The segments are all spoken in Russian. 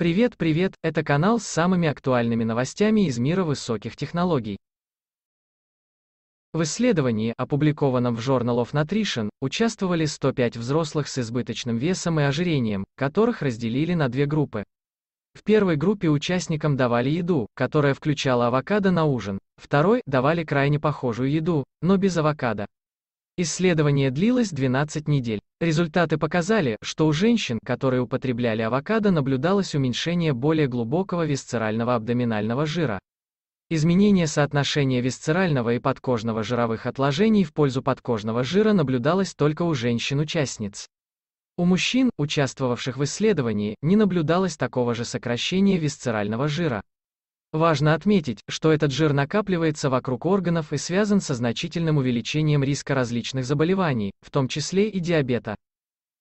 Привет, привет, это канал с самыми актуальными новостями из мира высоких технологий. В исследовании, опубликованном в Journal of Nutrition, участвовали 105 взрослых с избыточным весом и ожирением, которых разделили на две группы. В первой группе участникам давали еду, которая включала авокадо на ужин, второй – давали крайне похожую еду, но без авокадо. Исследование длилось 12 недель. Результаты показали, что у женщин, которые употребляли авокадо, наблюдалось уменьшение более глубокого висцерального абдоминального жира. Изменение соотношения висцерального и подкожного жировых отложений в пользу подкожного жира наблюдалось только у женщин-участниц. У мужчин, участвовавших в исследовании, не наблюдалось такого же сокращения висцерального жира. Важно отметить, что этот жир накапливается вокруг органов и связан со значительным увеличением риска различных заболеваний, в том числе и диабета.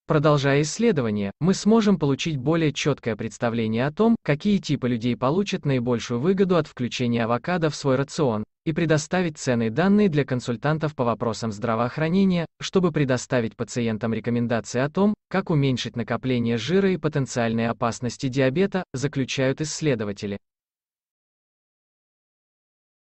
Продолжая исследование, мы сможем получить более четкое представление о том, какие типы людей получат наибольшую выгоду от включения авокадо в свой рацион, и предоставить ценные данные для консультантов по вопросам здравоохранения, чтобы предоставить пациентам рекомендации о том, как уменьшить накопление жира и потенциальные опасности диабета, заключают исследователи.